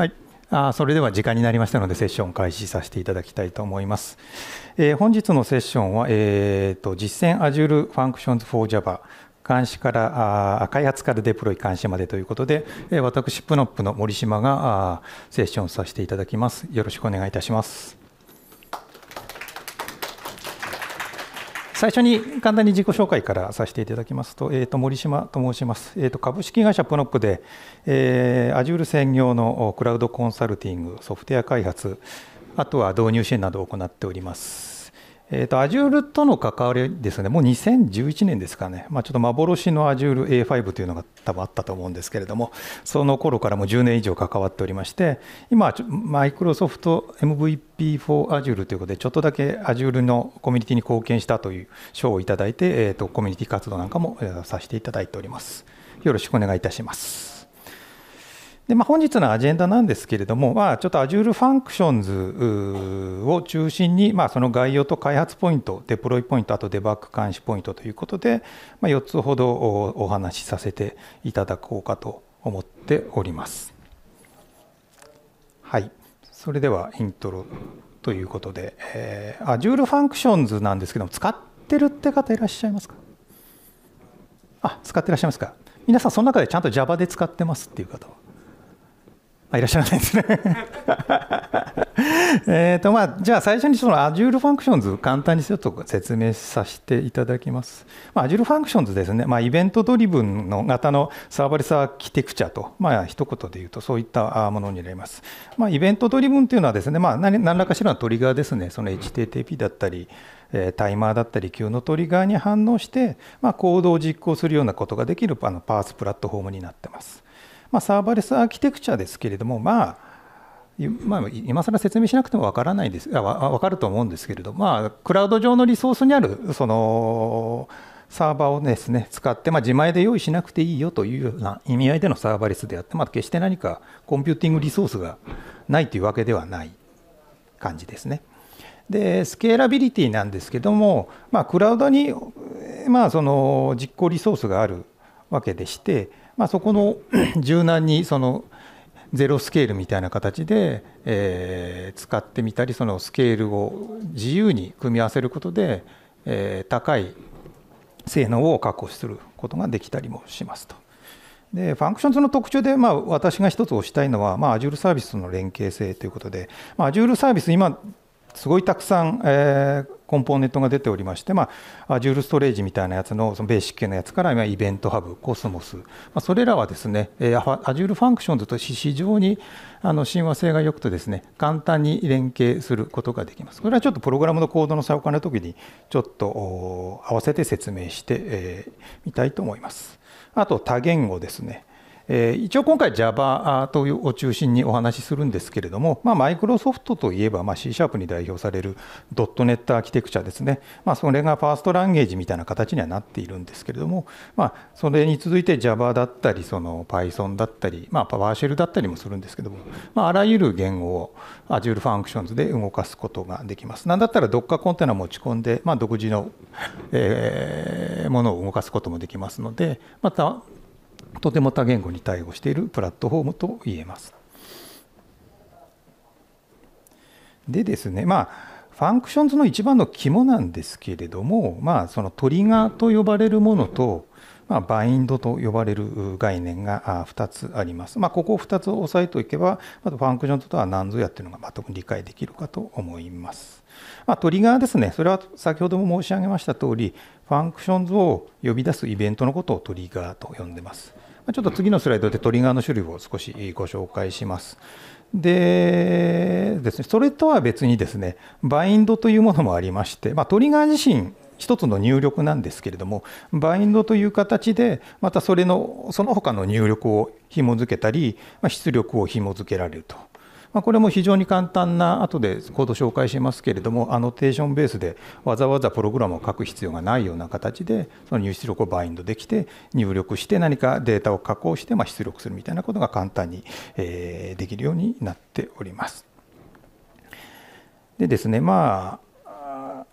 はいあそれでは時間になりましたのでセッションを開始させていただきたいと思います。えー、本日のセッションは、えーと、と実践 Azure Functions for Java 監視からあ開発からデプロイ監視までということで、えー、私プノップの森島があセッションさせていただきます。よろしくお願いいたします。最初に簡単に自己紹介からさせていただきますと、えー、と森島と申します、えー、と株式会社プノックで、えー、Azure 専業のクラウドコンサルティング、ソフトウェア開発、あとは導入支援などを行っております。えっ、ー、と、Azure との関わりですね、もう2011年ですかね、まあ、ちょっと幻の Azure A5 というのが多分あったと思うんですけれども、その頃からもう10年以上関わっておりまして、今、マイクロソフト MVP4Azure ということで、ちょっとだけ Azure のコミュニティに貢献したという賞をいただいて、えっ、ー、と、コミュニティ活動なんかもさせていただいております。よろしくお願いいたします。でまあ、本日のアジェンダなんですけれども、まあ、ちょっと Azure Functions を中心に、まあ、その概要と開発ポイント、デプロイポイント、あとデバッグ監視ポイントということで、まあ、4つほどお話しさせていただこうかと思っております。はい、それではイントロということで、えー、Azure Functions なんですけども、使ってるって方いらっしゃいますかあ、使ってらっしゃいますか皆さん、その中でちゃんと Java で使ってますっていう方はあ、いらっしゃらないですね えとまあ、じゃあ最初にその Azure Functions 簡単にちょっと説明させていただきます。まあ、Azure Functions ですね、まあ、イベントドリブンの型のサーバレスアーキテクチャと、まあ一言で言うとそういったものになります。まあ、イベントドリブンというのはですね、まあ何、何らかしらのトリガーですね、その HTTP だったり、タイマーだったり、急のトリガーに反応して、まあ、行を実行するようなことができるあのパースプラットフォームになってます。まあ、サーバーレスアーキテクチャですけれども、まあまあ、今更説明しなくても分からないですあ分かると思うんですけれど、まあ、クラウド上のリソースにあるそのサーバーをですね使って、まあ、自前で用意しなくていいよというような意味合いでのサーバーレスであって、まあ、決して何かコンピューティングリソースがないというわけではない感じですね。でスケーラビリティなんですけども、まあ、クラウドに、まあ、その実行リソースがあるわけでして、まあ、そこの 柔軟にそのゼロスケールみたいな形で、えー、使ってみたりそのスケールを自由に組み合わせることで、えー、高い性能を確保することができたりもしますと。でファンクションズの特徴で、まあ、私が一つ推したいのは、まあ、Azure サービスとの連携性ということで、まあ、Azure サービス今すごいたくさん、えー、コンポーネントが出ておりまして、まあ、a z u r e ストレージみたいなやつのそのベーシックのやつから今イベントハブ、コスモス、まあ、それらはですね、Azure ファンクションズと非常にあの親和性が良くてですね、簡単に連携することができます。これはちょっとプログラムのコードの差を兼ねるときに、ちょっと合わせて説明してみ、えー、たいと思います。あと多言語ですね。えー、一応今回 Java というを中心にお話しするんですけれども、まあ、マイクロソフトといえば、まあ、C シャープに代表されるドッネットアーキテクチャですね、まあ、それがファーストランゲージみたいな形にはなっているんですけれども、まあ、それに続いて Java だったりその Python だったり、まあ、パワーシェルだったりもするんですけども、まあ、あらゆる言語を Azure Functions で動かすことができます。なんだったら Docker コンテナ持ち込んで、まあ、独自の、えー、ものを動かすこともできますので、またとても多言語に対応しているプラットフォームと言えます。でですね、まあファンクションズの一番の肝なんですけれども、まあ、そのトリガーと呼ばれるものと、まあ、バインドと呼ばれる概念が2つあります。まあ、ここを2つ押さえておけば、まずファンクションズとは何ぞやっていうのがまもに理解できるかと思います。まあ、トリガーですね、それは先ほども申し上げました通り、ファンクションズを呼び出すイベントのことをトリガーと呼んでます。ちょっと次のスライドでトリガーの種類を少しご紹介します。でですね、それとは別にですね、バインドというものもありまして、まあ、トリガー自身一つの入力なんですけれどもバインドという形でまたそれのその他の入力を紐付けたり、まあ、出力を紐付けられるとまあ、これも非常に簡単な、後でコード紹介しますけれども、アノテーションベースでわざわざプログラムを書く必要がないような形で、その入出力をバインドできて、入力して何かデータを加工して、ま出力するみたいなことが簡単に、えできるようになっております。でですね、まあ、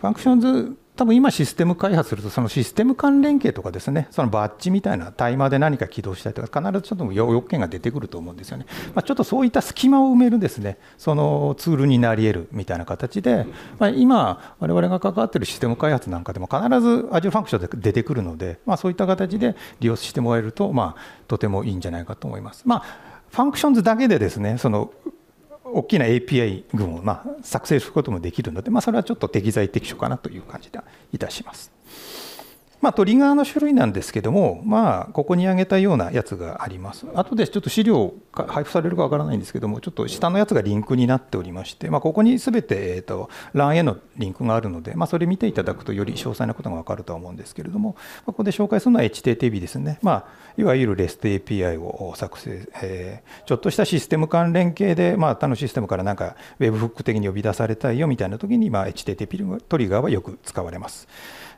ファンクションズ多分今システム開発するとそのシステム間連携とかですねそのバッジみたいなタイマーで何か起動したりとか必ずちょっと要件が出てくると思うんですよね、まあ、ちょっとそういった隙間を埋めるですねそのツールになり得るみたいな形で、まあ、今我々が関わっているシステム開発なんかでも必ず Azure ファンクションで出てくるので、まあ、そういった形で利用してもらえると、まあ、とてもいいんじゃないかと思います。まあファンクションズだけでですねその大きな API 群をま作成することもできるので、まあ、それはちょっと適材適所かなという感じがいたします。まあ、トリガーの種類なんですけども、まあ、ここに挙げたようなやつがあります。後でちょっと資料配布されるかわからないんですけども、ちょっと下のやつがリンクになっておりまして、まあ、ここにすべて、えーと、a 欄へのリンクがあるので、まあ、それ見ていただくとより詳細なことがわかるとは思うんですけれども、ここで紹介するのは HTTP ですね。まあいわゆる REST API を作成、えー、ちょっとしたシステム関連系で、まあ、他のシステムからなんか Webhook 的に呼び出されたいよみたいな時に、まあ、HTTP トリガーはよく使われます。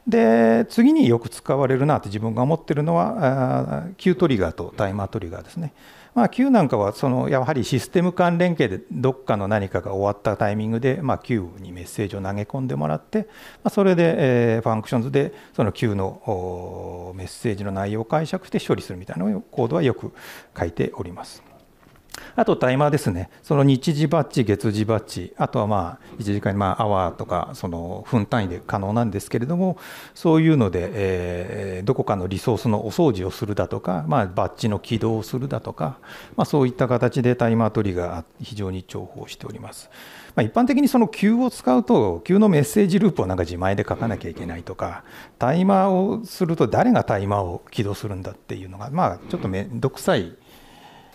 で次によく使われるなって自分が思ってるのは Q トリガーとタイマートリガーですね。うんまあ、Q なんかはそのやはりシステム関連系でどっかの何かが終わったタイミングで、まあ、Q にメッセージを投げ込んでもらって、まあ、それで、えー、ファンクションズでその Q のメッセージの内容を解釈して処理するみたいなコードはよく書いております。あとタイマーですね、その日時バッジ、月時バッジ、あとはまあ1時間にまあアワーとか、その分単位で可能なんですけれども、そういうので、えどこかのリソースのお掃除をするだとか、まあ、バッジの起動をするだとか、まあ、そういった形でタイマー取りが非常に重宝しております。まあ、一般的にその Q を使うと、Q のメッセージループをなんか自前で書かなきゃいけないとか、タイマーをすると、誰がタイマーを起動するんだっていうのが、まあ、ちょっとめんどくさい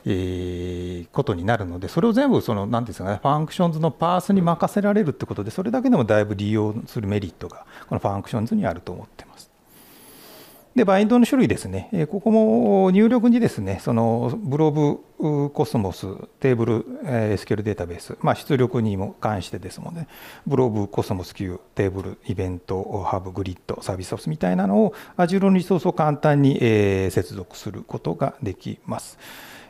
えことになるのでそれを全部その何ですかねファンクションズのパースに任せられるってことでそれだけでもだいぶ利用するメリットがこのファンクションズにあると思ってます。でバインドの種類ですね、えここも入力にですねそのブロブコスモステーブル、え SQL データベース、まあ、出力にも関してですもんねブロブコスモス Q テーブルイベントハブグリッドサービスソースみたいなのを Azure のリソースを簡単に、え接続することができます。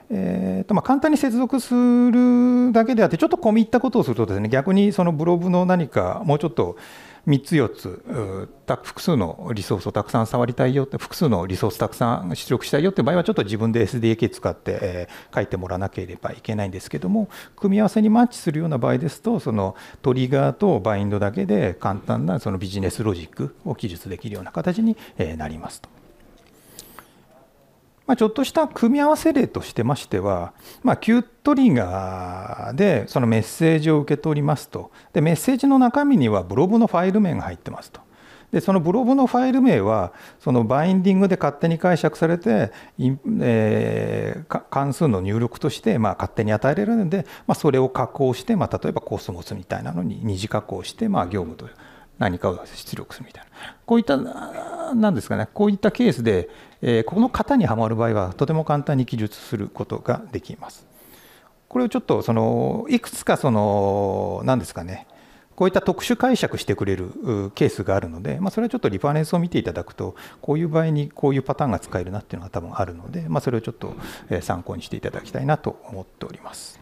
えーとまあ、簡単に接続するだけであって、ちょっと込み入ったことをするとですね、逆にそのブログの何か、もうちょっと3つ、4つ、複数のリソースをたくさん触りたいよって、複数のリソースたくさん出力したいよって場合は、ちょっと自分で SDK 使って、えー、書いてもらわなければいけないんですけども、組み合わせにマッチするような場合ですと、そのトリガーとバインドだけで簡単なそのビジネスロジックを記述できるような形になりますと。まあ、ちょっとした組み合わせ例としてましては、まあ、Q トリガーでそのメッセージを受け取りますとでメッセージの中身にはブログのファイル名が入ってますと。でそのブログのファイル名はそのバインディングで勝手に解釈されて、えー、関数の入力として、まあ、勝手に与えられるので、まあ、それを加工して、まあ、例えばコスモスみたいなのに二次加工して、まあ、業務と何かを出力するみたいなこういった何ですかねこういったケースでえこの型にはまる場合はとても簡単に記述することができます。これをちょっとそのいくつかその何ですかねこういった特殊解釈してくれるケースがあるので、まあ、それはちょっとリファレンスを見ていただくとこういう場合にこういうパターンが使えるなっていうのが多分あるので、まあ、それをちょっと参考にしていただきたいなと思っております。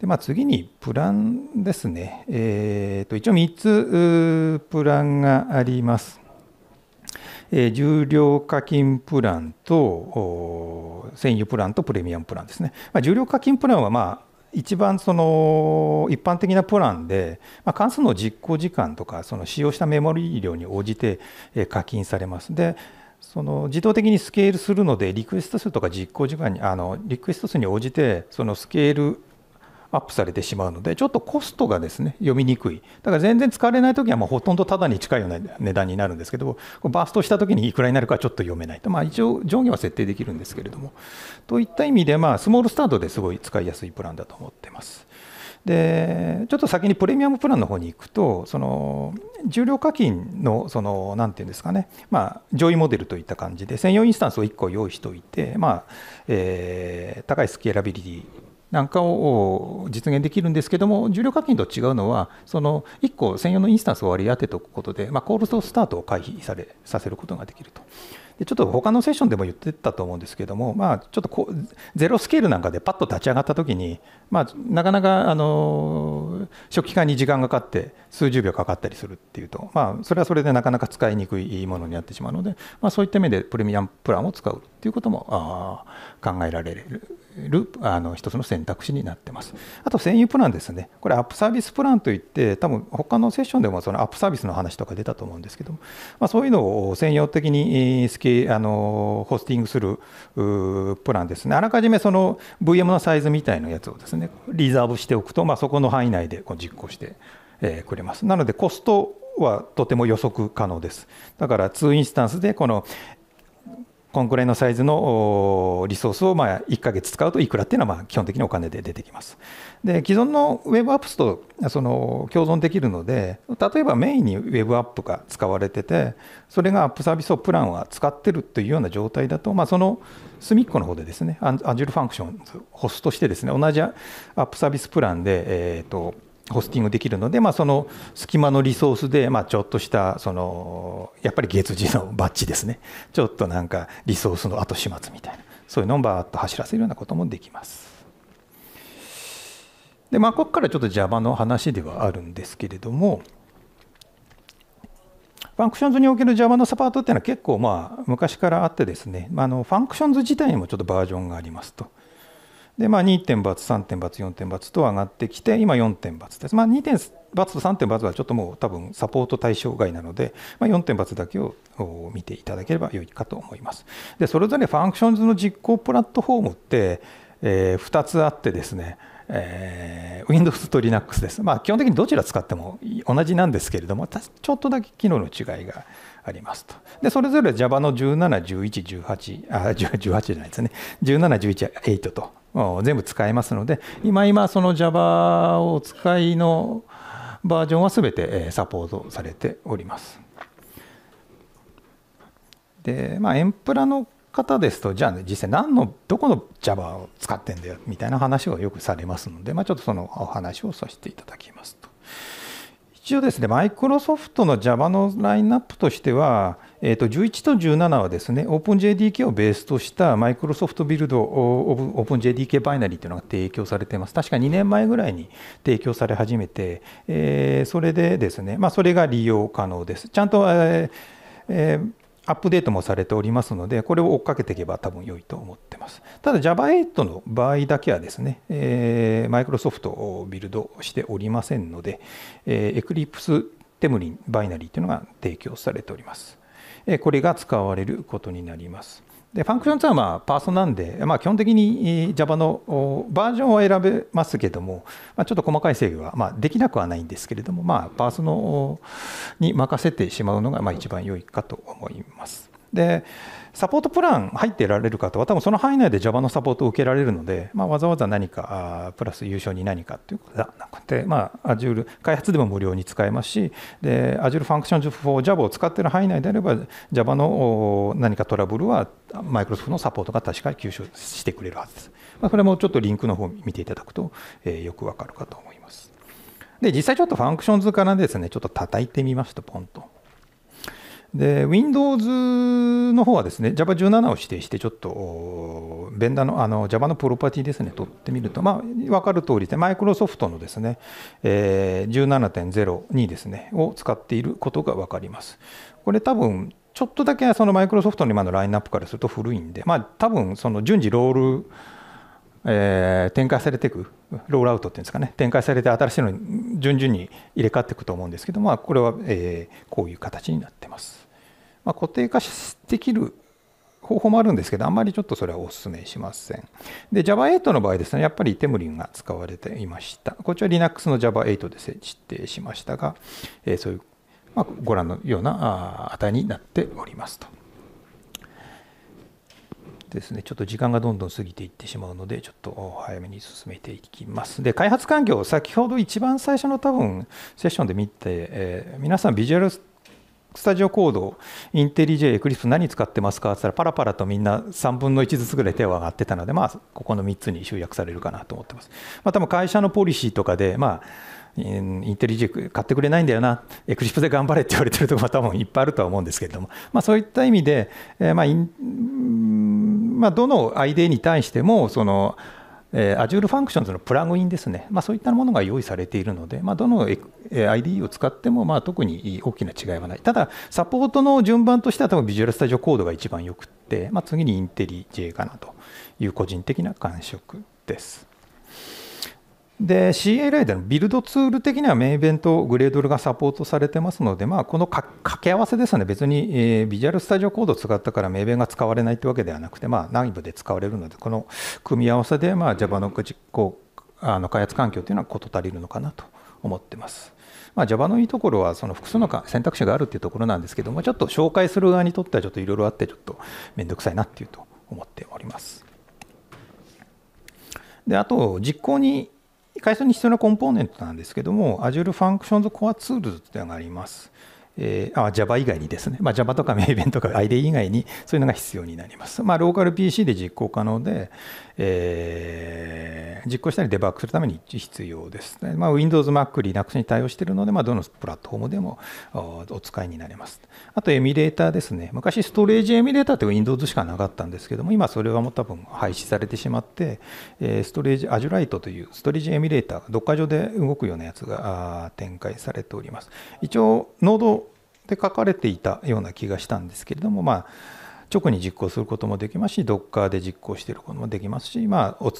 でまあ、次にプランですね、えー、と一応3つプランがあります。重量課金プランと専用プランとプレミアムプランですね、まあ、重量課金プランはまあ一番その一般的なプランで、まあ、関数の実行時間とかその使用したメモリ量に応じて課金されますでその自動的にスケールするのでリクエスト数とか実行時間にあのリクエスト数に応じてそのスケールアップされてしまうので、ちょっとコストがですね読みにくい、だから全然使われないときはまあほとんどただに近いような値段になるんですけど、バーストしたときにいくらになるかちょっと読めないと、まあ、一応、上限は設定できるんですけれども、といった意味で、スモールスタートですごい使いやすいプランだと思ってます。でちょっと先にプレミアムプランの方に行くと、その重量課金の、そのなんていうんですかね、まあ、上位モデルといった感じで、専用インスタンスを1個用意しておいて、まあえー、高いスケーラビリティなんかを実現できるんですけども重量課金と違うのはその1個専用のインスタンスを割り当てておくことで、まあ、コールドスタートを回避されさせることができると。でちょっと他のセッションでも言ってたと思うんですけども、まあ、ちょっとこうゼロスケールなんかでパッと立ち上がったときに、まあ、なかなかあの初期化に時間がかかって数十秒かかったりするっていうと、まあ、それはそれでなかなか使いにくいものになってしまうので、まあ、そういった面でプレミアムプランを使うっていうこともあ考えられるるあの一つの選択肢になってます。あと、占有プランですね、これ、アップサービスプランといって、多分他のセッションでもそのアップサービスの話とか出たと思うんですけども、まあ、そういうのを専用的にスケあのホスティングするプランですね、あらかじめその VM のサイズみたいなやつをですね、リザーブしておくと、まあ、そこの範囲内でこう実行してくれます。なので、コストはとても予測可能です。だから2インスタンスでこのこんくらいのサイズのリソースをまあ1ヶ月使うといくらっていうのはまあ基本的にお金で出てきます。で既存の Web アップスとその共存できるので例えばメインに Web アップが使われててそれがアップサービスをプランは使ってるというような状態だと、まあ、その隅っこの方でですね Azure ファンクション s ホストしてですね同じアップサービスプランで、えーとホスティングできるので、まあ、その隙間のリソースで、まあ、ちょっとしたそのやっぱり月次のバッジですねちょっとなんかリソースの後始末みたいなそういうのをバーッと走らせるようなこともできます。でまあ、ここからちょっと Java の話ではあるんですけれどもファンクションズにおける Java のサポートっていうのは結構まあ昔からあってですね、まあ、のファンクションズ自体にもちょっとバージョンがありますと。で、まあ、2点罰、3点罰、4点罰と上がってきて、今4点罰です。まあ、2点罰と3点罰はちょっともう多分サポート対象外なので、まあ、4点罰だけを見ていただければ良いかと思います。で、それぞれファンクションズの実行プラットフォームって、えー、2つあってですね、えー、Windows と Linux です。まあ、基本的にどちら使っても同じなんですけれども、ちょっとだけ機能の違いがありますと。で、それぞれ Java の17、11、18、あ、18じゃないですね、17、11、8と全部使えますので今今その Java をお使いのバージョンは全てサポートされております。でまあエンプラの方ですとじゃあ、実際何のどこの Java を使ってんだよみたいな話をよくされますので、まあ、ちょっとそのお話をさせていただきますと一応ですねマイクロソフトの Java のラインナップとしてはえー、と11と17はですね、OpenJDK をベースとしたマイクロソフトビルド OpenJDK バイナリーというのが提供されています。確か2年前ぐらいに提供され始めて、えー、それでですね、まあ、それが利用可能です。ちゃんと、えーアップデートもされておりますので、これを追っかけていけば多分良いと思ってます。ただ Java8 の場合だけはですね、えマイクロソフトをビルドしておりませんので、え Eclipse Temlin バイナリーというのが提供されております。これが使われることになります。でファンクション2はまあパーソなんで、まあ、基本的に Java のバージョンを選べますけども、まあ、ちょっと細かい制御はまできなくはないんですけれども、まあ、パーソのに任せてしまうのがまあ一番良いかと思います。でサポートプラン入っていられる方は、多分その範囲内で Java のサポートを受けられるので、まあ、わざわざ何か、プラス優勝に何かということではなくて、まあ、Azure、開発でも無料に使えますし、で Azure Functions for Java を使っている範囲内であれば、Java の何かトラブルは、マイクロソフトのサポートが確かに吸収してくれるはずです。まあ、れもちょっとリンクの方見ていただくと、えよくわかるかと思います。で、実際ちょっとファンクション図からですね、ちょっと叩いてみますと、ポンと。で、Windows の方はですね、Java17 を指定して、ちょっと、ベンダーのあの Java のプロパティですね、取ってみると、まあ、分かる通りで、マイクロソフトのですね、え17.0にですね、を使っていることがわかります。これ多分、ちょっとだけそのマイクロソフトの今のラインナップからすると古いんで、まあ、多分その順次ロール、えー、展開されていく、ロールアウトっていうんですかね、展開されて新しいのに順々に入れ替わっていくと思うんですけど、まあ、これは、えー、こういう形になってます。まあ、固定化できる方法もあるんですけど、あんまりちょっとそれはお勧めしません。で、Java8 の場合ですね、やっぱりテムリンが使われていました。こちら Linux の Java8 で設定しましたが、えー、そういう、まあ、ご覧のような値になっておりますと。ですね、ちょっと時間がどんどん過ぎていってしまうので、ちょっと早めに進めていきます。で、開発環境、先ほど一番最初の多分セッションで見て、えー、皆さんビジュアルスタジオコード、インテリジェ、エクリプス何使ってますかって言ったら、パラパラとみんな3分の1ずつぐらい手を上がってたので、まあ、ここの3つに集約されるかなと思ってます。まあ、多分会社のポリシーとかで、まあ、インテリジェ買ってくれないんだよな、エクリプスで頑張れって言われてるところは多分いっぱいあるとは思うんですけれども、まあ、そういった意味で、えー、まあ、まあ、どのアイデアに対しても、その、えー、Azure Functions のプラグインですね、まあ、そういったものが用意されているので、まあ、どの IDE を使ってもまあ特に大きな違いはない、ただ、サポートの順番としては、多分ビジュアルスタジオコードが一番よくって、まあ、次にインテリ J かなという個人的な感触です。で CLI でのビルドツール的にはメインイベントグレードルがサポートされてますので、まあ、この掛け合わせですね、別に、えー、ビジュアルスタジオコードを使ったからメインベンが使われないというわけではなくて、まあ、内部で使われるので、この組み合わせで、まあ、Java の実行あの開発環境というのは事足りるのかなと思ってます。まあ、Java のいいところはその複数の選択肢があるというところなんですけども、ちょっと紹介する側にとってはちょっといろいろあって、ちょっと面倒くさいなっていうと思っております。であと実行に回数に必要なコンポーネントなんですけども、Azure Functions Core Tools っていうのがあります。えー、あ Java 以外にですね、まあ、Java とかメイベ n とか IDE 以外にそういうのが必要になります。まあ、ローカル PC で実行可能で、えー、実行したりデバッグするために必要です、ね。まあ、Windows、Mac、Linux に対応しているので、まあ、どのプラットフォームでもお使いになれます。あと、エミュレーターですね。昔、ストレージエミュレーターって Windows しかなかったんですけども、今、それはもう多分廃止されてしまって、ストレージ、Azurite e というストレージエミュレーター、どっか上で動くようなやつが展開されております。一応、ノードで書かれていたような気がしたんですけれども、まあ、直に実行することもできますし、ドッカーで実行していることもできますし、まあ、好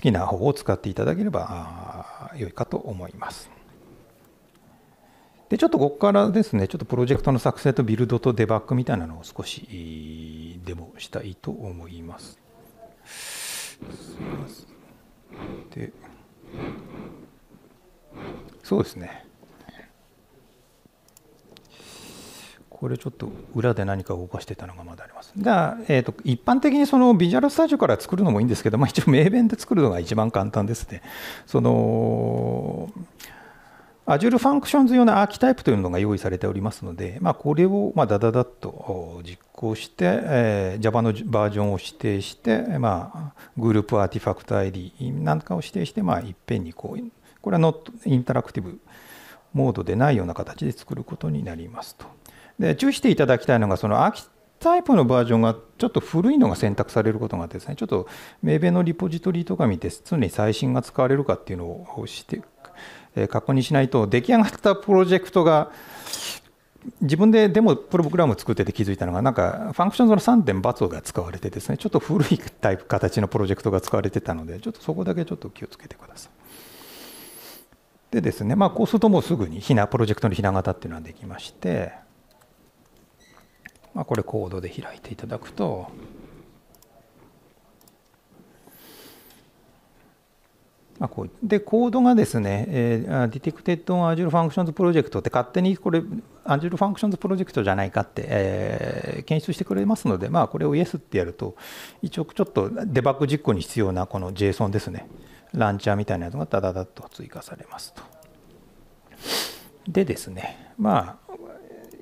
きな方を使っていただければ良いかと思います。で、ちょっとここからですね、ちょっとプロジェクトの作成とビルドとデバッグみたいなのを少しデモしたいと思います。で、そうですね。これちょっと裏で何か動かしてたのがまだあります。じゃあ、えーと、一般的にそのビジュアルスタジオから作るのもいいんですけど、まあ、一応、名弁で作るのが一番簡単ですね。その Azure Functions 用のアーキタイプというのが用意されておりますので、まあ、これをまあダダダッと実行して、えー、Java のバージョンを指定して、まあ、グループアーティファクト ID なんかを指定して、まあ、いっぺんにこう、これはノットインタラクティブモードでないような形で作ることになりますと。で注意していただきたいのがその秋タイプのバージョンがちょっと古いのが選択されることがですねちょっと名ベのリポジトリとか見て常に最新が使われるかっていうのをして確認しないと出来上がったプロジェクトが自分ででもプログラム作ってて気づいたのがなんかファンクションズの3点×が使われてですねちょっと古いタイプ形のプロジェクトが使われてたのでちょっとそこだけちょっと気をつけてください。でですねまあこうするともうすぐにひなプロジェクトのひな型っていうのはできましてまあ、これコードで開いていただくと、まあ、こうでコードがですね、えー、Detected on Azure Functions Project って勝手にこれ Azure Functions Project じゃないかって、えー、検出してくれますので、まあ、これを Yes ってやると一応ちょっとデバッグ実行に必要なこの JSON ですねランチャーみたいなのがダダダッと追加されますとでですねまあ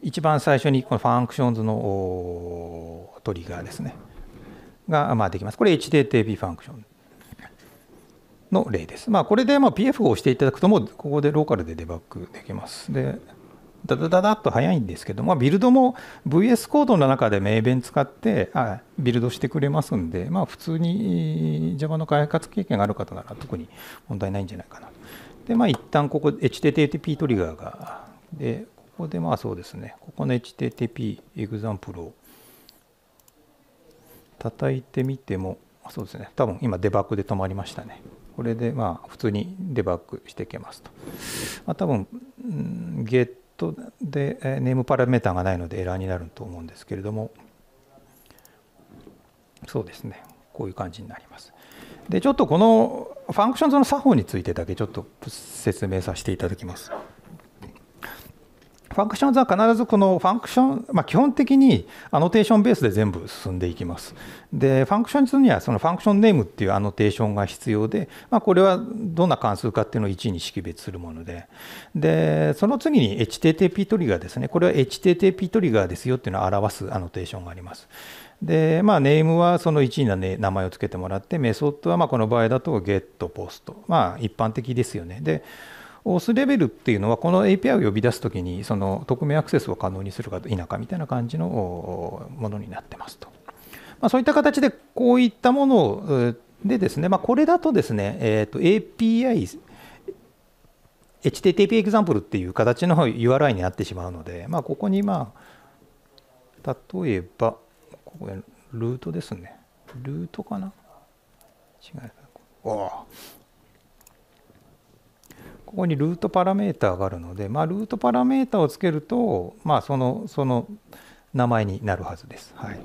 一番最初にこのファンクションズのトリガーですねがまあできます。これ HTTP ファンクションの例です。まあ、これでまあ PF を押していただくともここでローカルでデバッグできます。でダダダダっと早いんですけど、まあ、ビルドも VS コードの中で名弁使ってあビルドしてくれますんで、まあ、普通に Java の開発経験がある方なら特に問題ないんじゃないかな。で、まあ、一旦ここ HTTP トリガーがでここでまあそうですね、ここの HTTP エグザンプルを叩いてみても、そうですね、多分今デバッグで止まりましたね。これでまあ普通にデバッグしていけますと。まあ、多分、ゲットでネームパラメータがないのでエラーになると思うんですけれども、そうですね、こういう感じになります。で、ちょっとこのファンクションズの作法についてだけちょっと説明させていただきます。ファンクションズは必ずこのファンクション、まあ、基本的にアノテーションベースで全部進んでいきます。で、ファンクションズにはそのファンクションネームっていうアノテーションが必要で、まあ、これはどんな関数かっていうのを1に識別するもので、で、その次に HTTP トリガーですね。これは HTTP トリガーですよっていうのを表すアノテーションがあります。で、まあ、ネームはその1位名前を付けてもらって、メソッドはまあこの場合だと get、post。まあ、一般的ですよね。で、OS レベルっていうのはこの API を呼び出すときにその匿名アクセスを可能にするか否かみたいな感じのものになってますと。まあ、そういった形でこういったものでですね、まあ、これだとですね、えー、と API HTTP エグザンプルっていう形の URI になってしまうので、まあ、ここにまあ例えばここルートですねルートかな違うおここにルートパラメータがあるので、まあ、ルートパラメータをつけると、まあ、そのその名前になるはずです。はい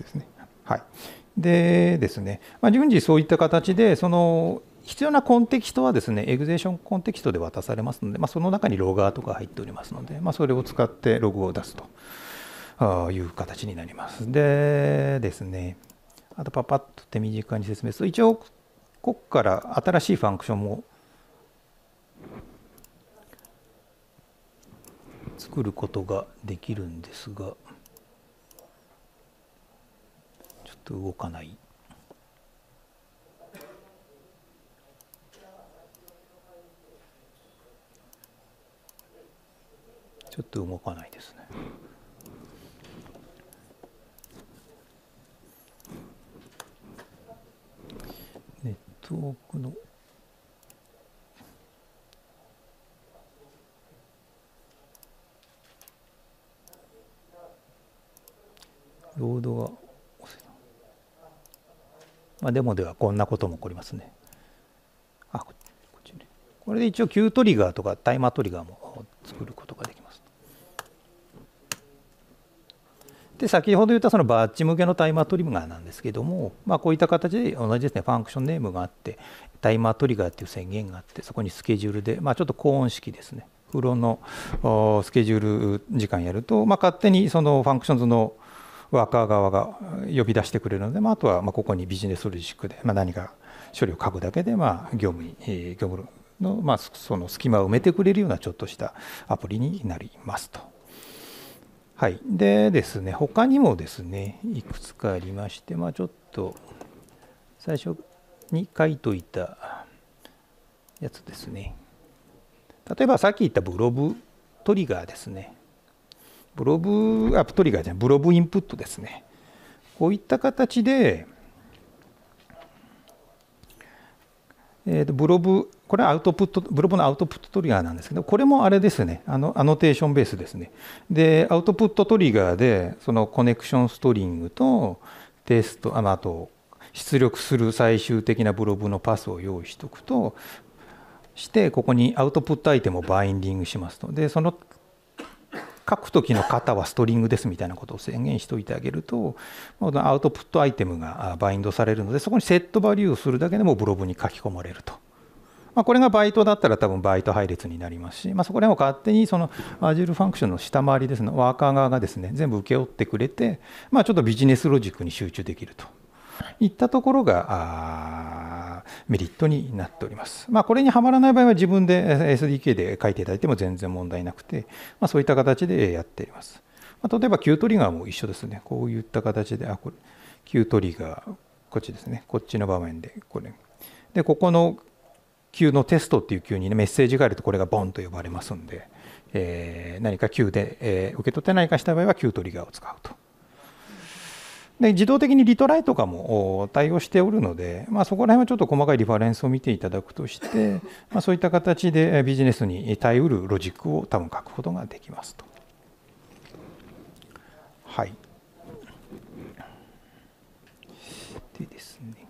ですね。はい、でですね、まあ、順次そういった形でその必要なコンテキストはですねエグゼーションコンテキストで渡されますので、まあ、その中にロガーとか入っておりますので、まあ、それを使ってログを出すという形になります。でですねあとパパッと手短に説明すると一応ここから新しいファンクションも作ることができるんですがちょっと動かない。ちょっと動かないですね。遠くのロードがまあデモではこんなことも起こりますねあこっちねこれで一応 Q トリガーとかタイマートリガーも作ることができますで先ほど言ったそのバッジ向けのタイマートリガーなんですけども、まあ、こういった形で同じですねファンクションネームがあってタイマートリガーっていう宣言があってそこにスケジュールで、まあ、ちょっと高音式ですねフロのスケジュール時間やると、まあ、勝手にそのファンクションズのワーカー側が呼び出してくれるので、まあ、あとはまここにビジネスロジックで、まあ、何か処理を書くだけで、まあ、業務に、業務の,、まあ、その隙間を埋めてくれるようなちょっとしたアプリになりますと。はい、でですね他にもですねいくつかありまして、まあ、ちょっと最初に書いといたやつですね例えばさっき言ったブロブトリガーですねブロブアップトリガーじゃないブロブインプットですねこういった形でえー、とブロブ、これはアウトプット、ブログのアウトプットトリガーなんですけど、これもあれですね、あのアノテーションベースですね。で、アウトプットトリガーで、そのコネクションストリングとテスト、ああと、出力する最終的なブログのパスを用意しておくと、して、ここにアウトプットアイテムをバインディングしますと。で、その書く時の型はストリングですみたいなことを宣言しておいてあげるとアウトプットアイテムがバインドされるのでそこにセットバリューをするだけでもブログに書き込まれると。まあ、これがバイトだったら多分バイト配列になりますし、まあ、そこら辺を勝手にその Azure ファンクションの下回りですね、ワーカー側がですね、全部請け負ってくれて、まあ、ちょっとビジネスロジックに集中できると。いったところがメリットになっております。まあ、これにはまらない場合は自分で SDK で書いていただいても全然問題なくて、まあ、そういった形でやっています。まあ、例えば Q トリガーも一緒ですね。こういった形で、あ、これ Q トリガー、こっちですね。こっちの場面で、これ。で、ここの Q のテストっていう Q に、ね、メッセージがあるとこれがボンと呼ばれますんで、えー、何か Q で、えー、受け取ってないかした場合は Q トリガーを使うと。で自動的にリトライとかも対応しておるので、まあ、そこら辺はちょっと細かいリファレンスを見ていただくとして、まあ、そういった形でビジネスに耐えうるロジックを多分書くことができますと。はい。でですね、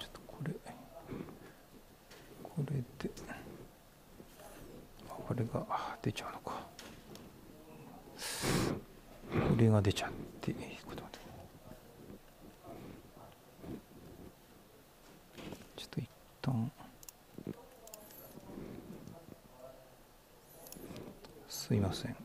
ちょっとこれ、これで、これが出ちゃうのか。これが出ちゃう。旦すいません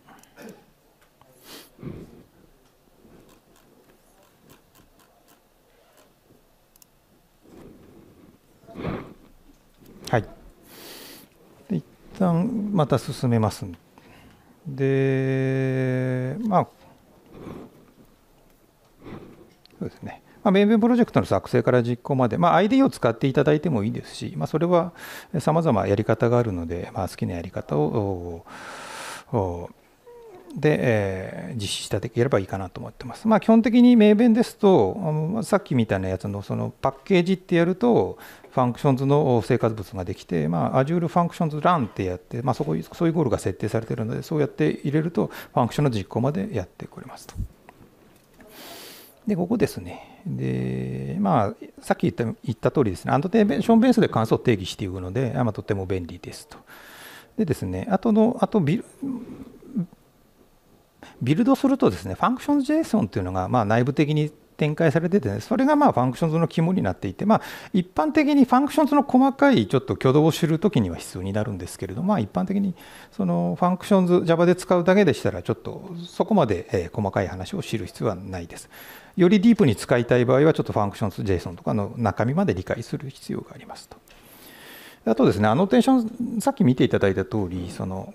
はい一旦また進めますでまあそうですねまあ、メプロジェクトの作成から実行まで、まあ、ID を使っていただいてもいいですし、まあ、それはさまざまやり方があるので、まあ、好きなやり方をで、えー、実施していければいいかなと思ってます。まあ、基本的に名弁ですと、さっきみたいなやつのそのパッケージってやると、ファンクションズの生活物ができて、まあ、Azure Functions Run ってやって、まあ、そこそういうゴールが設定されているので、そうやって入れると、ファンクションの実行までやってくれますと。で、ここですね。で、まあ、さっき言った言った通りですね、アンドテーションベースで関数を定義していくので、まあ、とても便利ですと。でですね、あとの、あとビル、ビルドするとですね、ファンクション JSON というのが、まあ、内部的に展開されてて、ね、それがまあファンクションズの肝になっていて、まあ、一般的にファンクションズの細かいちょっと挙動を知るときには必要になるんですけれども、まあ、一般的にそのファンクションズ Java で使うだけでしたら、ちょっとそこまで細かい話を知る必要はないです。よりディープに使いたい場合は、ちょっとファンクションズ JSON とかの中身まで理解する必要がありますと。あとですね、アノテーション、さっき見ていただいた通り、その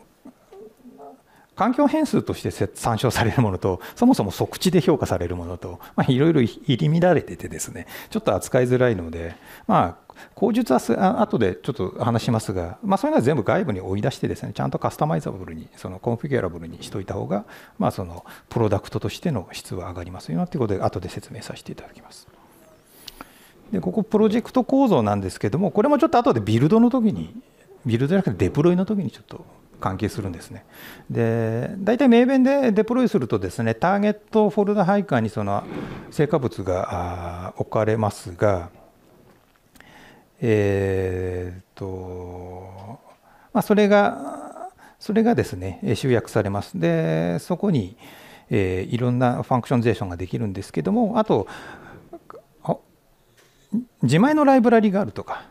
環境変数として参照されるものと、そもそも即地で評価されるものと、いろいろ入り乱れててですね、ちょっと扱いづらいので、まあ、口述は後でちょっと話しますが、まあ、そういうのは全部外部に追い出してですねちゃんとカスタマイザブルにそのコンフィギュラブルにしといた方が、まあ、そのプロダクトとしての質は上がりますよということで後で説明させていただきます。でここプロジェクト構造なんですけれどもこれもちょっと後でビルドの時にビルドじゃなくてデプロイの時にちょっと関係するんですね。で大体名弁でデプロイするとですねターゲットフォルダ配下にその成果物が置かれますが。えっとまあ、それがそれがですね集約されます。でそこに、えー、いろんなファンクションゼーションができるんですけどもあと自前のライブラリがあるとか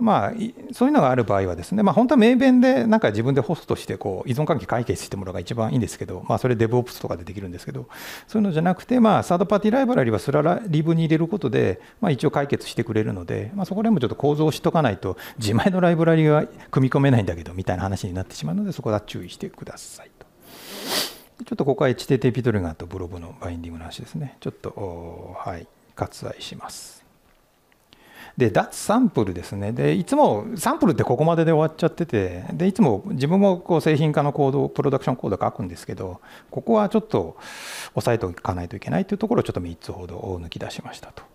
まあ、そういうのがある場合はですね、まあ、本当は明弁でなんか自分でホストしてこう依存関係解決してもらうが一番いいんですけど、まあ、それ DevOps とかでできるんですけどそういうのじゃなくて、まあ、サードパーティーライブラリはスラリブに入れることで、まあ、一応解決してくれるので、まあ、そこら辺もちょっと構造を知っとかないと自前のライブラリは組み込めないんだけどみたいな話になってしまうのでそこは注意してくださいと。ちょっとここは HTTP トリガーとブログのバインディングの話ですね。ちょっと、はい、割愛します。で脱サンプルですねでいつもサンプルってここまでで終わっちゃっててでいつも自分もこう製品化のコードプロダクションコード書くんですけどここはちょっと押さえておかないといけないというところをちょっと3つほど抜き出しましたと。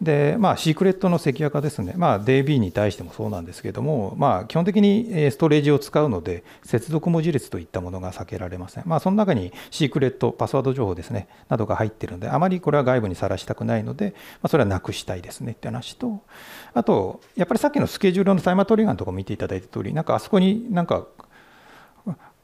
でまあ、シークレットのュア化ですね、まあ、DB に対してもそうなんですけども、まあ、基本的にストレージを使うので、接続文字列といったものが避けられません、まあ、その中にシークレット、パスワード情報ですね、などが入っているので、あまりこれは外部にさらしたくないので、まあ、それはなくしたいですねって話と、あと、やっぱりさっきのスケジュールのタイマートリガーのところ見ていただいた通り、なんかあそこになんか、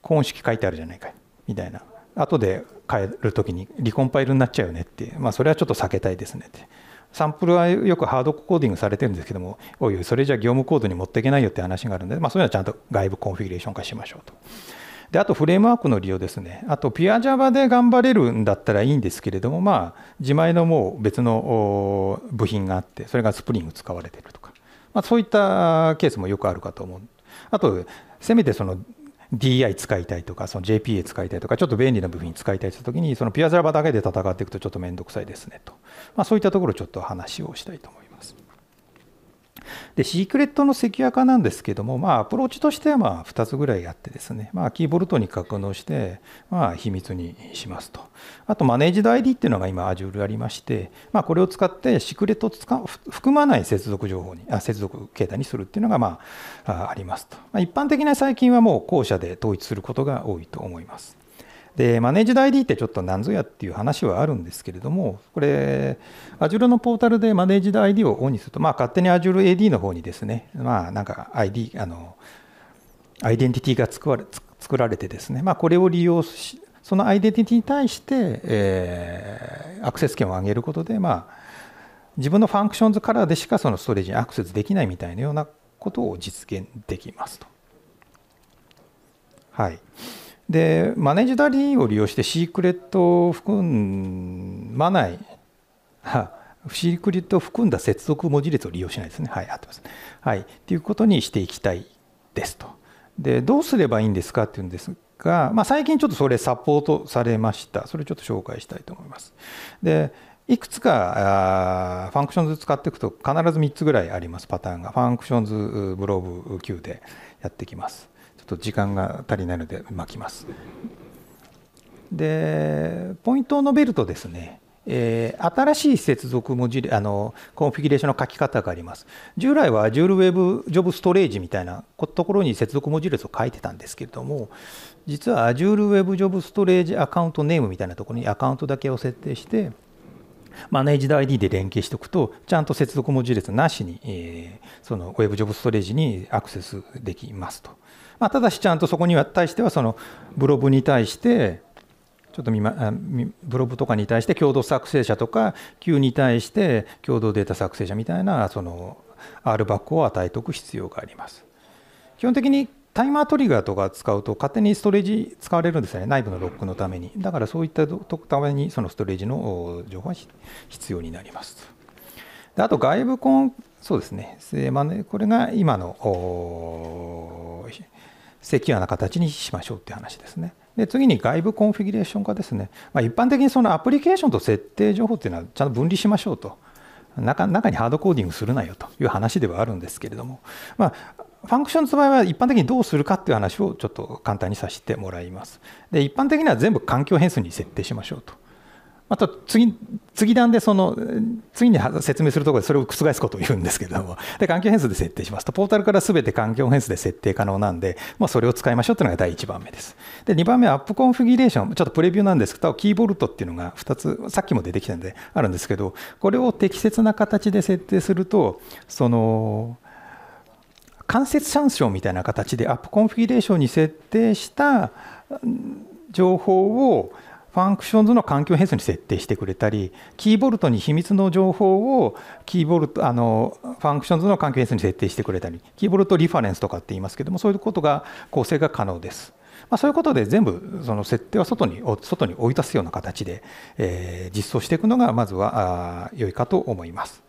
公式書いてあるじゃないかみたいな、後で変えるときにリコンパイルになっちゃうよねって、まあ、それはちょっと避けたいですねって。サンプルはよくハードコーディングされてるんですけども、おいおい、それじゃ業務コードに持っていけないよって話があるんで、まあ、そういうのはちゃんと外部コンフィギュレーション化しましょうと。であとフレームワークの利用ですね、あとピア Java で頑張れるんだったらいいんですけれども、まあ、自前のもう別の部品があって、それがスプリング使われてるとか、まあ、そういったケースもよくあるかと思う。あと、せめてその DI 使いたいとか、JPA 使いたいとか、ちょっと便利な部品使いたいって時に、そのピアザラバだけで戦っていくとちょっと面倒くさいですねと、まあ、そういったところ、ちょっと話をしたいと思います。でシークレットのセキュア化なんですけども、まあ、アプローチとしてはまあ2つぐらいあってですね、まあ、キーボルトに格納して、まあ、秘密にしますとあとマネージド ID っていうのが今 Azure ありまして、まあ、これを使ってシークレットを使含まない接続情報にあ接続形態にするっていうのがまあありますと、まあ、一般的な最近はもう後者で統一することが多いと思います。でマネージド ID ってちょっと何ぞやっていう話はあるんですけれどもこれ Azure のポータルでマネージド ID をオンにすると、まあ、勝手に AzureAD の方にですねまあなんか ID あのアイデンティティが作られ作られてですね、まあ、これを利用しそのアイデンティティに対して、えー、アクセス権を上げることで、まあ、自分のファンクションズからでしかそのストレージにアクセスできないみたいなようなことを実現できますと。はい。でマネージダリーを利用してシークレットを含まないシークレットを含んだ接続文字列を利用しないですね。はい、合ってます。はい、ということにしていきたいですと。で、どうすればいいんですかっていうんですが、まあ、最近ちょっとそれサポートされました。それちょっと紹介したいと思います。で、いくつかファンクションズ使っていくと必ず3つぐらいありますパターンがファンクションズブローブ Q でやってきます。っと時間が足りないので巻きますでポイントを述べるとですねえー、新しい接続文字あのコンフィギュレーションの書き方があります。従来は a z u r e Web ジョブストレージみたいなところに接続文字列を書いてたんですけれども、実は a z u r e Web ジョブストレージアカウントネームみたいなところにアカウントだけを設定して、マネージド ID で連携しておくと、ちゃんと接続文字列なしに、えー、その Web ジョブストレージにアクセスできますと。まあ、ただしちゃんとそこには対してはそのブログに対してちょっと見、ま、ブログとかに対して共同作成者とか Q に対して共同データ作成者みたいなその R バックを与えておく必要があります。基本的にタイマートリガーとか使うと勝手にストレージ使われるんですよね内部のロックのためにだからそういったためにそのストレージの情報は必要になりますであと外部コンそうですね。でまあ、ねこれが今のセキュアな形にしましょうっていう話ですね。で次に外部コンフィギュレーション化ですね、まあ、一般的にそのアプリケーションと設定情報っていうのはちゃんと分離しましょうと中、中にハードコーディングするなよという話ではあるんですけれども、まあ、ファンクションの場合は一般的にどうするかっていう話をちょっと簡単にさせてもらいます。で一般的には全部環境変数に設定しましょうと。あと次次段でその次に説明するところでそれを覆すことを言うんですけれども で環境変数で設定しますとポータルから全て環境変数で設定可能なんで、まあ、それを使いましょうというのが第1番目ですで2番目はアップコンフィギュレーションちょっとプレビューなんですけどキーボルトっていうのが2つさっきも出てきたんであるんですけどこれを適切な形で設定するとその間接参照みたいな形でアップコンフィギュレーションに設定した情報をファンクションズの環境変数に設定してくれたり、キーボルトに秘密の情報をキーボルトあのファンクションズの環境変数に設定してくれたり、キーボルトリファレンスとかって言いますけども、そういうことが構成が可能です。まあ、そういうことで全部その設定は外に外に追い出すような形で、えー、実装していくのがまずは良いかと思います。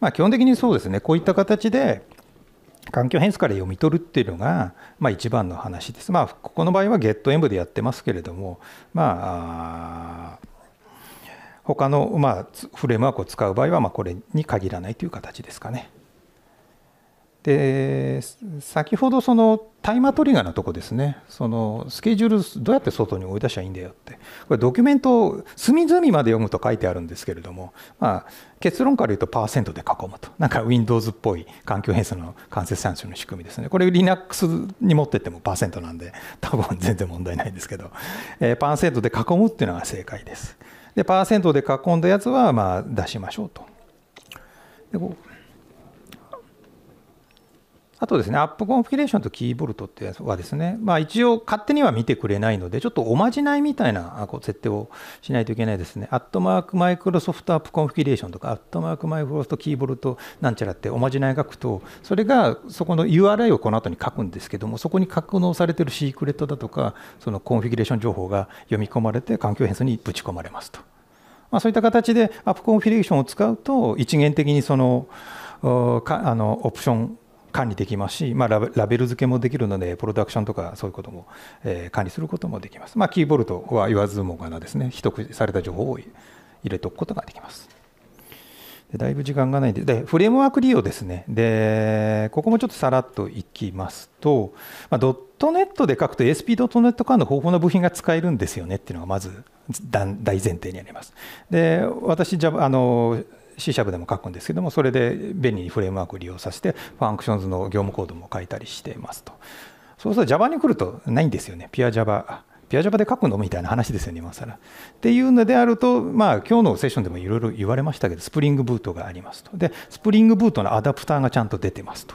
まあ、基本的にそうですね、こういった形で環境変数から読み取るっていうのが、まあ、一番の話です。まあ、ここの場合は g e t e n でやってますけれども、まあ、他の、まあ、フレームワークを使う場合は、まあ、これに限らないという形ですかね。で先ほどそのタイマートリガーのとこですねそのスケジュールどうやって外に追い出しゃいいんだよってこれドキュメント隅々まで読むと書いてあるんですけれども、まあ、結論から言うとパーセントで囲むとなんか Windows っぽい環境変数の間接参数の仕組みですねこれ Linux に持ってってもパーセントなんで多分全然問題ないんですけど、えー、パーセントで囲むっていうのが正解ですでパーセントで囲んだやつはまあ出しましょうとであとですね、アップコンフィレーションとキーボルトってはですね、まあ一応勝手には見てくれないので、ちょっとおまじないみたいなこう設定をしないといけないですね。アットマークマイクロソフトアップコンフィギュレーションとか、アットマークマイクロソフトキーボルトなんちゃらっておまじない書くと、それがそこの URI をこの後に書くんですけども、そこに格納されてるシークレットだとか、そのコンフィギュレーション情報が読み込まれて環境変数にぶち込まれますと。まあ、そういった形でアップコンフィレーションを使うと、一元的にその、あのオプション管理できますし、まあ、ラベル付けもできるので、プロダクションとかそういうことも、えー、管理することもできます。まあ、キーボルトは言わずもがなですね、取得された情報を入れておくことができます。でだいぶ時間がないんでで、フレームワーク利用ですね。で、ここもちょっとさらっといきますと、まあ、ドットネットで書くと ASP.NET 間の方法の部品が使えるんですよねっていうのがまず大前提にあります。で、私、あの、C シャープでも書くんですけどもそれで便利にフレームワークを利用させてファンクションズの業務コードも書いたりしていますとそうすると Java に来るとないんですよねピア Java ピア Java で書くのみたいな話ですよね今更っていうのであるとまあ今日のセッションでもいろいろ言われましたけどスプリングブートがありますとでスプリングブートのアダプターがちゃんと出てますと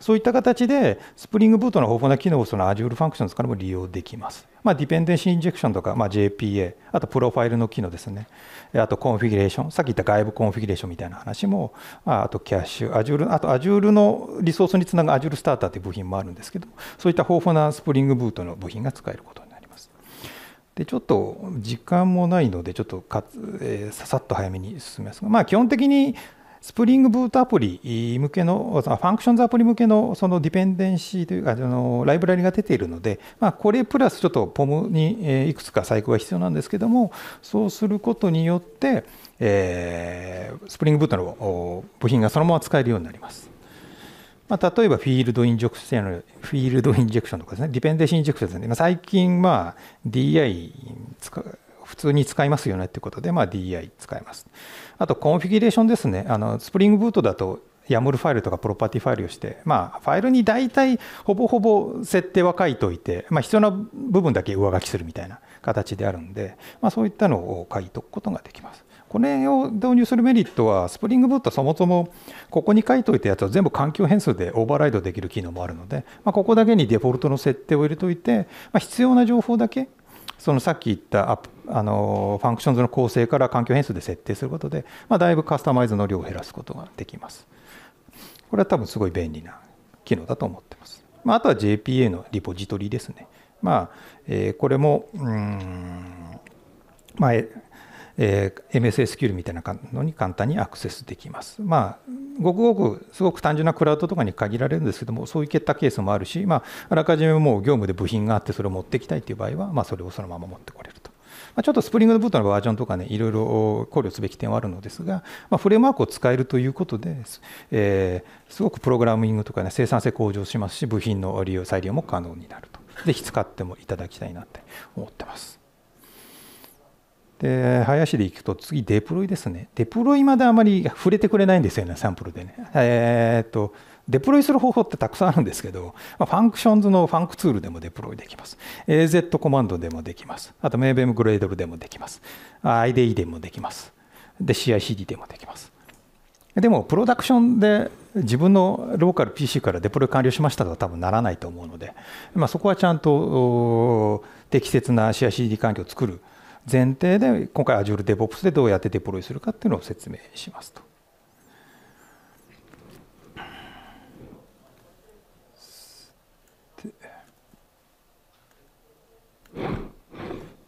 そういった形で、スプリングブートの豊富な機能をその Azure ファンクションズからも利用できます。まあ、ディペンデンシーインジェクションとか、まあ、JPA、あとプロファイルの機能ですね。あとコンフィギュレーション、さっき言った外部コンフィギュレーションみたいな話も、あとキャッシュ、Azure、あと Azure のリソースにつなぐ Azure スターターという部品もあるんですけど、そういった豊富なスプリングブートの部品が使えることになります。で、ちょっと時間もないので、ちょっとか、えー、ささっと早めに進めますが、まあ、基本的にスプリングブートアプリ向けの、ファンクションズアプリ向けのそのディペンデンシーというか、あのライブラリが出ているので、まあ、これプラスちょっと POM にいくつか細工が必要なんですけども、そうすることによって、えー、スプリングブートの部品がそのまま使えるようになります。まあ、例えばフィールドインジェクション、フィールドインジェクションとかですね、ディペンデンシーインジェクションですね、まあ、最近、まあ、DI 使普通に使いますよねっていうことで、まあ、DI 使います。あとコンフィギュレーションですね。あのスプリングブートだと YAML ファイルとかプロパティファイルをして、まあ、ファイルに大体ほぼほぼ設定は書いといて、まあ、必要な部分だけ上書きするみたいな形であるんで、まあ、そういったのを書いとくことができます。これを導入するメリットは、スプリングブートはそもそもここに書いといたやつは全部環境変数でオーバーライドできる機能もあるので、まあ、ここだけにデフォルトの設定を入れといて、まあ、必要な情報だけそのさっき言ったあのファンクションズの構成から環境変数で設定することで、まあ、だいぶカスタマイズの量を減らすことができます。これは多分すごい便利な機能だと思ってます。まあ、あとは JPA のリポジトリですね。まあえー、これもうん、まあ、えー、m s s q ルみたいなのに簡単にアクセスできます。まあ、ごくごくすごく単純なクラウドとかに限られるんですけども、そういったケースもあるし、まあ、あらかじめもう業務で部品があって、それを持ってきたいという場合は、まあ、それをそのまま持ってこれると。まあ、ちょっとスプリングブートのバージョンとかね、いろいろ考慮すべき点はあるのですが、まあ、フレームワークを使えるということで、えー、すごくプログラミングとかね、生産性向上しますし、部品の利用、再利用も可能になると。ぜひ使ってもいただきたいなって思ってます。で林でいくと次デプロイですねデプロイまであまり触れてくれないんですよねサンプルでね、えー、っとデプロイする方法ってたくさんあるんですけど、まあ、ファンクションズのファンクツールでもデプロイできます AZ コマンドでもできますあと MAVM グレードルでもできます IDE でもできますで CICD でもできますでもプロダクションで自分のローカル PC からデプロイ完了しましたとは多分ならないと思うので、まあ、そこはちゃんと適切な CICD 環境を作る前提で今回 Azure DevOps でどうやってデプロイするかっていうのを説明しますと。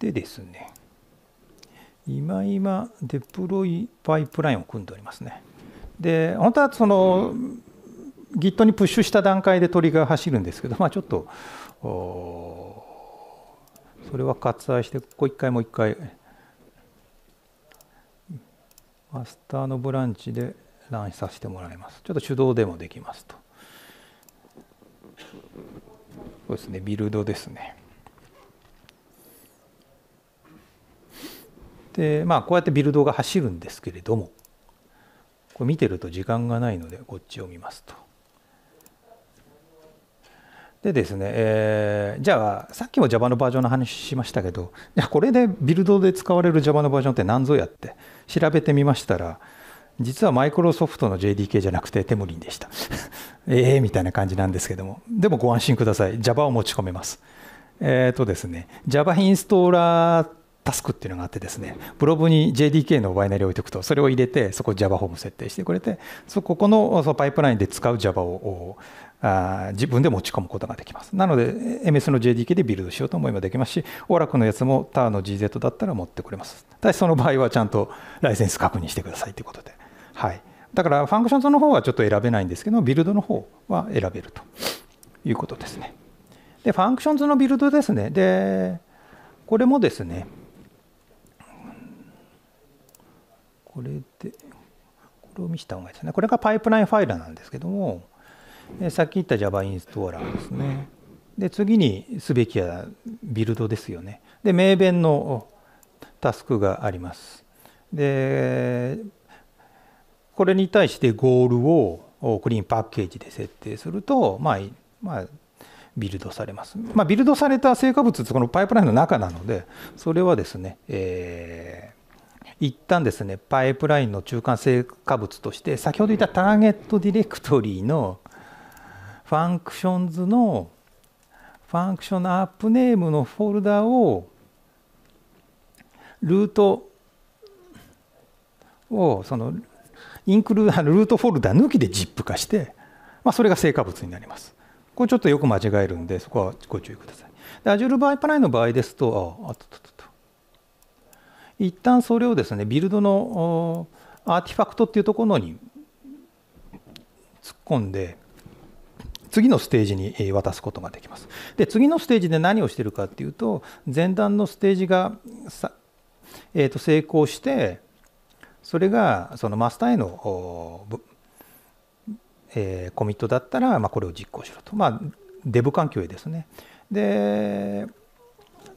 でですね、今今デプロイパイプラインを組んでおりますね。で、本当はその、Git にプッシュした段階でトリガー走るんですけど、まあ、ちょっとそれは割愛してここ一回もう一回マスターのブランチでランさせてもらいますちょっと手動でもできますとそうですねビルドですねでまあこうやってビルドが走るんですけれどもこれ見てると時間がないのでこっちを見ますとでですね、えー、じゃあさっきも Java のバージョンの話しましたけどじゃこれでビルドで使われる Java のバージョンって何ぞやって調べてみましたら実はマイクロソフトの JDK じゃなくてテムリンでした ええみたいな感じなんですけどもでもご安心ください Java を持ち込めますえっ、ー、とですね Java インストーラータスクっていうのがあってですねブログに JDK のバイナリを置いておくとそれを入れてそこ Java ホーム設定してくれてそここのそのパイプラインで使う Java をあ自分で持ち込むことができます。なので MS の JDK でビルドしようと思えばできますし、オラクのやつもタ a の GZ だったら持ってくれます。ただしその場合はちゃんとライセンス確認してくださいということで。はい、だからファンクションズの方はちょっと選べないんですけど、ビルドの方は選べるということですね。で、ファンクションズのビルドですね。で、これもですね、これで、これを見せた方がいいですね。これがパイプラインファイルなんですけども、えさっき言った Java インストーラーですね。で、次にすべきはビルドですよね。で、名弁のタスクがあります。で、これに対してゴールをクリーンパッケージで設定すると、まあ、まあ、ビルドされます。まあ、ビルドされた成果物ってこのパイプラインの中なので、それはですね、え一旦ですねパイプラインの中間成果物として先ほど言ったターゲットディレクトリーのファンクションズのファンクションのアップネームのフォルダをルートをそのインクルールートフォルダ抜きで ZIP 化して、まあ、それが成果物になります。これちょっとよく間違えるんでそこはご注意ください。Azure パイパラインの場合ですとああ一旦それをですねビルドのアーティファクトっていうところに突っ込んで次のステージに渡すことができます。で次のステージで何をしてるかっていうと前段のステージがさ、えー、と成功してそれがそのマスターへの、えー、コミットだったら、まあ、これを実行しろと、まあ、デブ環境へですね。で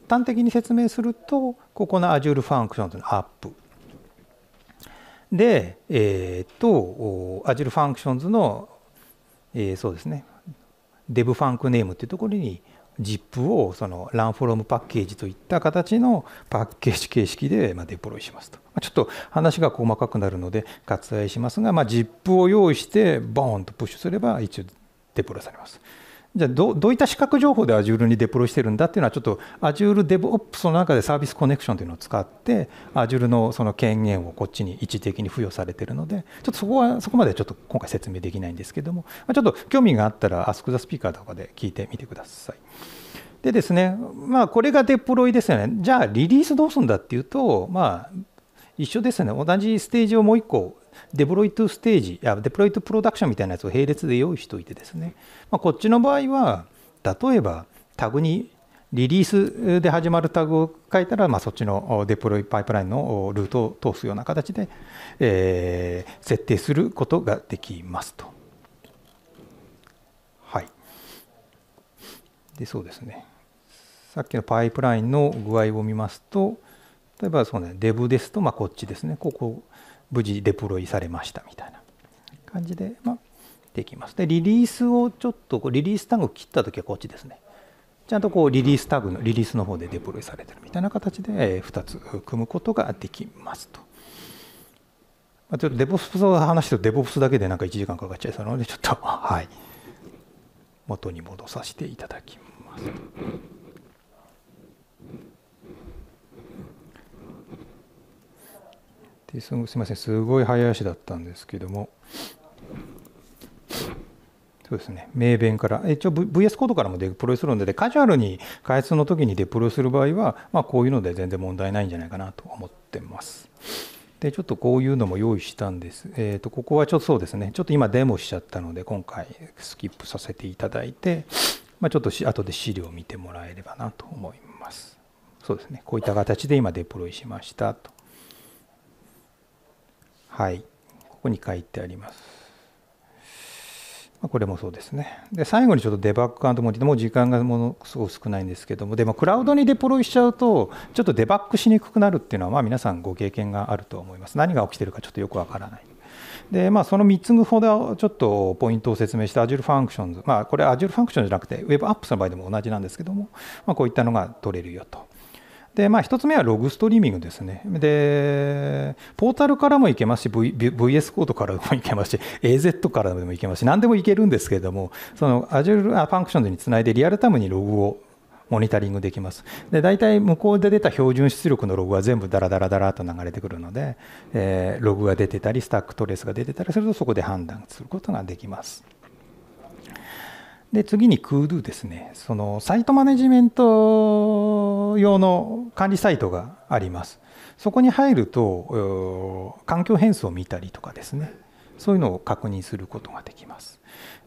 端的に説明するとここの Azure ファンクションというのはアップで、えっ、と Azure ファンクションズの、えー、そうですね Dev ファンクネームっていうところに ZIP をそのランフォロムパッケージといった形のパッケージ形式でまデプロイしますと。ちょっと話が細かくなるので割愛しますが、まあ、ZIP を用意してボーンとプッシュすれば一応デプロイされます。じゃあどういった視覚情報で Azure にデプロイしてるんだっていうのはちょっと Azure DevOps の中でサービスコネクションというのを使って Azure のその権限をこっちに一時的に付与されてるのでちょっとそこはそこまでちょっと今回説明できないんですけどもちょっと興味があったら Ask the Speaker とかで聞いてみてください。でですね、まあ、これがデプロイですよね。じゃあリリースどうするんだっていうと、まあ、一緒ですよね。同じステージをもう1個デプロイトステージやデプロイトプロダクションみたいなやつを並列で用意しておいてですね、まあ、こっちの場合は例えばタグにリリースで始まるタグを書いたら、まあ、そっちのデプロイパイプラインのルートを通すような形で、えー、設定することができますと。はい。で、そうですね。さっきのパイプラインの具合を見ますと、例えばそう、ね、デブですと、まあ、こっちですね。ここ無事デプロイされましたみたいな感じで、まあ、できますでリリースをちょっとこうリリースタグを切った時はこっちですねちゃんとこうリリースタグのリリースの方でデプロイされてるみたいな形で2つ組むことができますと。まちょっとデボプスの話とデボスだけでなんか1時間かかっちゃいそうなのでちょっとはい元に戻させていただきます。ですみませんすごい早足だったんですけどもそうですね名弁から一応 VS コードからもデプロイするのでカジュアルに開発の時にデプロイする場合は、まあ、こういうので全然問題ないんじゃないかなと思ってます。でちょっとこういうのも用意したんです。えっ、ー、とここはちょっとそうですねちょっと今デモしちゃったので今回スキップさせていただいて、まあ、ちょっと後で資料を見てもらえればなと思います。そうですねこういった形で今デプロイしましたと。はいここに書いてありますこれもそうですね。で、最後にちょっとデバッグ感と思って、もう時間がものすごく少ないんですけども、でもクラウドにデプロイしちゃうと、ちょっとデバッグしにくくなるっていうのは、まあ皆さんご経験があると思います。何が起きてるかちょっとよくわからない。で、まあその3つのほどちょっとポイントを説明した Azure Functions、まあこれ Azure Functions じゃなくて WebApps の場合でも同じなんですけども、まあこういったのが取れるよと。で、まあ、1つ目はログストリーミングですね。で、ポータルからもいけますし、v、VS コードからもいけますし、AZ からでもいけますし、何でもいけるんですけれども、その Azure Functions につないでリアルタイムにログをモニタリングできます。で、大体向こうで出た標準出力のログは全部ダラダラダラと流れてくるので、えー、ログが出てたり、スタックトレースが出てたりすると、そこで判断することができます。で次にク u d ですねそのサイトマネジメント用の管理サイトがありますそこに入ると環境変数を見たりとかですねそういうのを確認することができます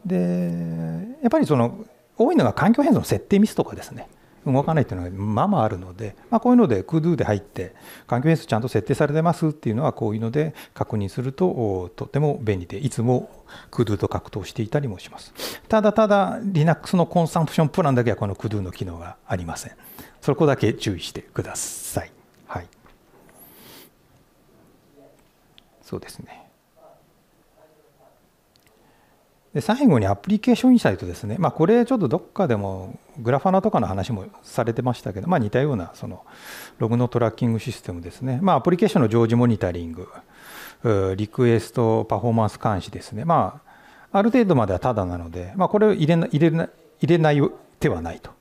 でやっぱりその多いのが環境変数の設定ミスとかですね動かないというのがまあまああるので、まあ、こういうので CUDO で入って環境変数ちゃんと設定されてますっていうのはこういうので確認するととても便利でいつも CUDO と格闘していたりもしますただただ Linux のコンサンプションプランだけはこの CUDO の機能がありませんそこだけ注意してくださいはいそうですねで最後にアプリケーションインサイトですね、まあ、これちょっとどっかでもグラファナとかの話もされてましたけど、まあ、似たようなそのログのトラッキングシステムですね、まあ、アプリケーションの常時モニタリング、リクエストパフォーマンス監視ですね、まあ、ある程度まではただなので、まあ、これを入れな入れな入れない手はないと。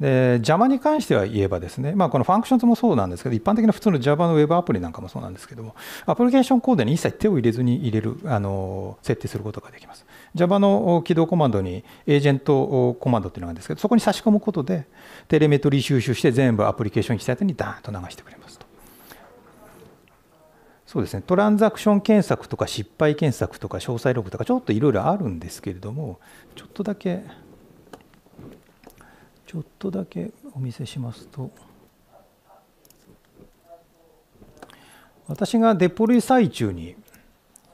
で邪魔に関しては言えばですね、まあ、このファンクションズもそうなんですけど、一般的な普通の Java の Web アプリなんかもそうなんですけども、アプリケーションコードに一切手を入れずに入れる、あの設定することができます。Java の起動コマンドにエージェントコマンドっていうのがあるんですけど、そこに差し込むことで、テレメトリー収集して全部アプリケーション1サイトにダーンと流してくれますと。そうですね、トランザクション検索とか失敗検索とか詳細ログとかちょっといろいろあるんですけれども、ちょっとだけ。ちょっとだけお見せしますと私がデポリ最中に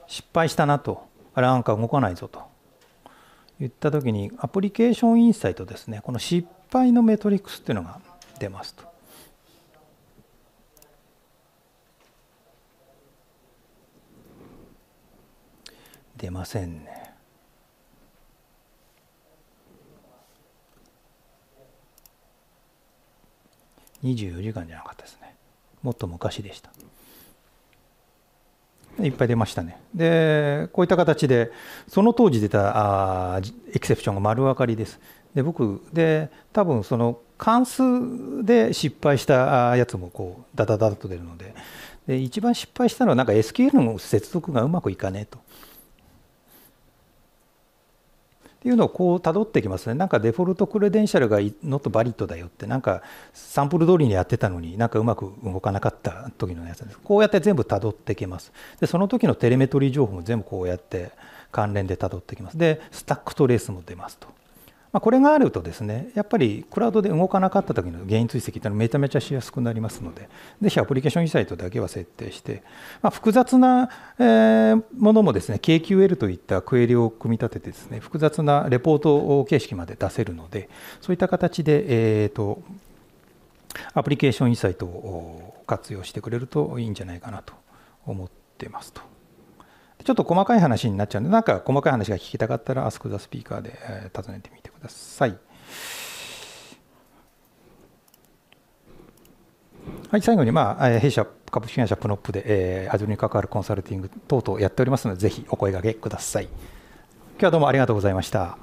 失敗したなとあれなんか動かないぞと言った時にアプリケーションインサイトですねこの失敗のメトリックスっていうのが出ますと。出ませんね。24時間じゃなかったですねもっと昔でしたいっぱい出ましたねでこういった形でその当時出たあエクセプションが丸分かりですで僕で多分その関数で失敗したやつもこうダダダダと出るのでで一番失敗したのはなんか SQL の接続がうまくいかねえと。っていうのをこう辿ってきますねなんかデフォルトクレデンシャルがノットバリットだよってなんかサンプル通りにやってたのになんかうまく動かなかった時のやつですこうやって全部辿ってきますでその時のテレメトリー情報も全部こうやって関連で辿ってきますでスタックトレースも出ますとまあ、これがあるとですねやっぱりクラウドで動かなかった時の原因追跡ってのはめちゃめちゃしやすくなりますのでぜひアプリケーションインサイトだけは設定して、まあ、複雑な、えものもですね KQL といったクエリを組み立ててですね複雑なレポート形式まで出せるのでそういった形で、えーとアプリケーションインサイトを活用してくれるといいんじゃないかなと思ってますと。ちょっと細かい話になっちゃうんで、なんか細かい話が聞きたかったら、Ask the Speaker で、え尋ねてみてください。はい、最後に、まあ、弊社株式会社プノップで、えー、アジュに関わるコンサルティング等々やっておりますので、ぜひお声がけください。今日はどうもありがとうございました。